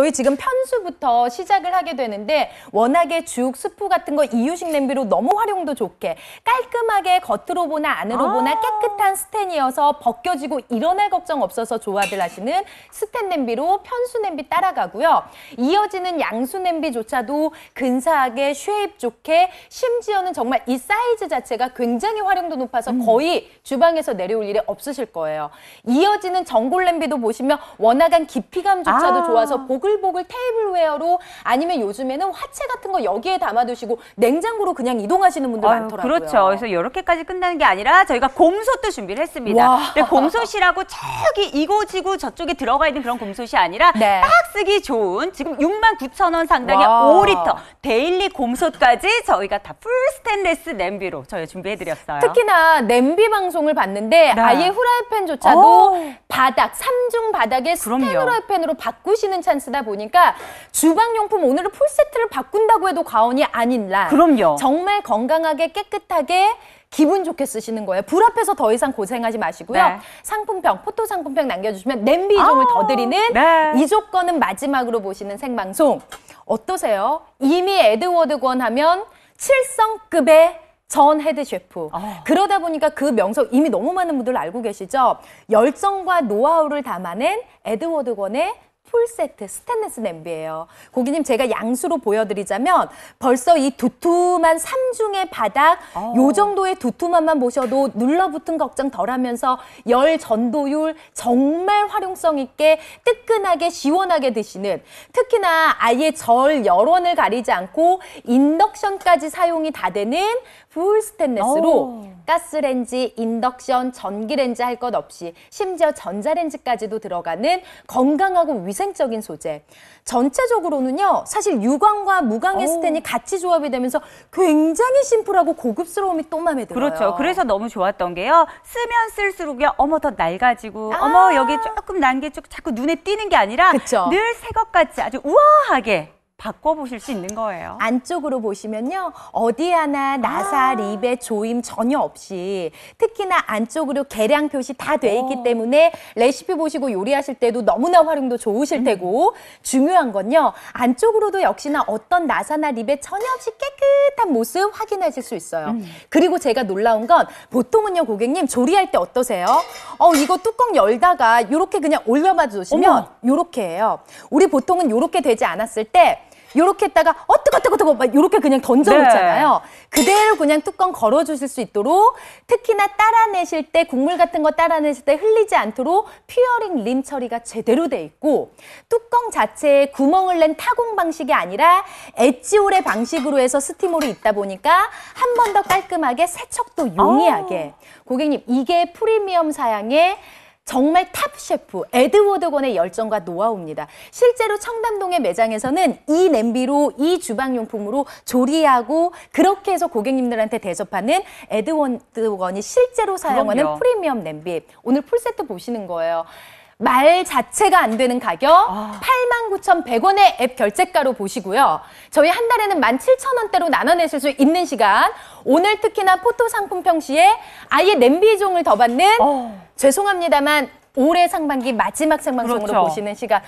저희 지금 편수부터 시작을 하게 되는데 워낙에 죽, 스프 같은 거 이유식 냄비로 너무 활용도 좋게 깔끔하게 겉으로 보나 안으로 아 보나 깨끗한 스텐이어서 벗겨지고 일어날 걱정 없어서 좋아들 하시는 스텐 냄비로 편수 냄비 따라가고요. 이어지는 양수 냄비조차도 근사하게 쉐입 좋게 심지어는 정말 이 사이즈 자체가 굉장히 활용도 높아서 음. 거의 주방에서 내려올 일이 없으실 거예요. 이어지는 전골 냄비도 보시면 워낙간 깊이감조차도 아 좋아서 보글 이불복을 테이블웨어로 아니면 요즘에는 화채 같은 거 여기에 담아두시고 냉장고로 그냥 이동하시는 분들 아유, 많더라고요. 그렇죠. 그래서 이렇게까지 끝나는 게 아니라 저희가 곰솥도 준비를 했습니다. 근데 곰솥이라고 저기 이거지고 저쪽에 들어가 있는 그런 곰솥이 아니라 네. 딱 쓰기 좋은 지금 6만 9천 원 상당의 와. 5리터 데일리 곰솥까지 저희가 다 풀 스탠레스 냄비로 저희 준비해드렸어요. 특히나 냄비 방송을 봤는데 네. 아예 후라이팬조차도 오. 바닥 삼중 바닥에 스텐 후라이팬으로 바꾸시는 찬스다. 되다 보니까 주방용품 오늘은 풀세트를 바꾼다고 해도 과언이 아닌 날. 그럼요. 정말 건강하게 깨끗하게 기분 좋게 쓰시는 거예요. 불 앞에서 더 이상 고생하지 마시고요. 네. 상품평, 포토 상품평 남겨주시면 냄비 2종을 더 아, 드리는 네. 이 조건은 마지막으로 보시는 생방송. 어떠세요? 이미 에드워드 권 하면 칠성급의 전 헤드 셰프. 어. 그러다 보니까 그 명성 이미 너무 많은 분들 알고 계시죠? 열정과 노하우를 담아낸 에드워드 권의 풀 세트 스탠레스 냄비예요. 고기님 제가 양수로 보여드리자면 벌써 이 두툼한 삼중의 바닥 어. 요 정도의 두툼함만 보셔도 눌러붙은 걱정 덜하면서 열 전도율 정말 활용성 있게 뜨끈하게 시원하게 드시는 특히나 아예 절 열원을 가리지 않고 인덕션까지 사용이 다 되는 풀 스탠레스로 가스렌지, 인덕션, 전기렌지 할 것 없이 심지어 전자렌지까지도 들어가는 건강하고 위생적인 소재. 전체적으로는요, 사실 유광과 무광의 오. 스텐이 같이 조합이 되면서 굉장히 심플하고 고급스러움이 또 마음에 들어요. 그렇죠. 그래서 너무 좋았던 게요. 쓰면 쓸수록요, 어머 더 낡아지고, 아. 어머 여기 조금 난 게 자꾸 눈에 띄는 게 아니라 늘 새 것 같이 아주 우아하게 바꿔보실 수 있는 거예요. 안쪽으로 보시면요. 어디 하나 나사, 아. 립에 조임 전혀 없이 특히나 안쪽으로 계량 표시 다 돼 있기 때문에 레시피 보시고 요리하실 때도 너무나 활용도 좋으실 음. 테고 중요한 건요. 안쪽으로도 역시나 어떤 나사나 립에 전혀 없이 깨끗한 모습 확인하실 수 있어요. 음. 그리고 제가 놀라운 건 보통은요 고객님 조리할 때 어떠세요? 어 이거 뚜껑 열다가 이렇게 그냥 올려봐 주시면 요렇게 해요. 우리 보통은 요렇게 되지 않았을 때 요렇게 했다가 어떡어떡어떡 막 요렇게 그냥 던져놓잖아요. 네. 그대로 그냥 뚜껑 걸어주실 수 있도록 특히나 따라내실 때 국물 같은 거 따라내실 때 흘리지 않도록 퓨어링 림 처리가 제대로 돼 있고 뚜껑 자체에 구멍을 낸 타공 방식이 아니라 엣지오의 방식으로 해서 스팀홀이 있다 보니까 한 번 더 깔끔하게 세척도 용이하게 아. 고객님 이게 프리미엄 사양의 정말 탑 셰프 에드워드 건의 열정과 노하우입니다. 실제로 청담동의 매장에서는 이 냄비로 이 주방용품으로 조리하고 그렇게 해서 고객님들한테 대접하는 에드워드 건이 실제로 사용하는 그럼요. 프리미엄 냄비. 오늘 풀세트 보시는 거예요. 말 자체가 안 되는 가격 아. 89,100원의 앱 결제가로 보시고요. 저희 한 달에는 17,000원대로 나눠내실 수 있는 시간. 오늘 특히나 포토 상품 평시에 아예 냄비종을 더 받는 어. 죄송합니다만 올해 상반기 마지막 생방송으로 그렇죠. 보시는 시간.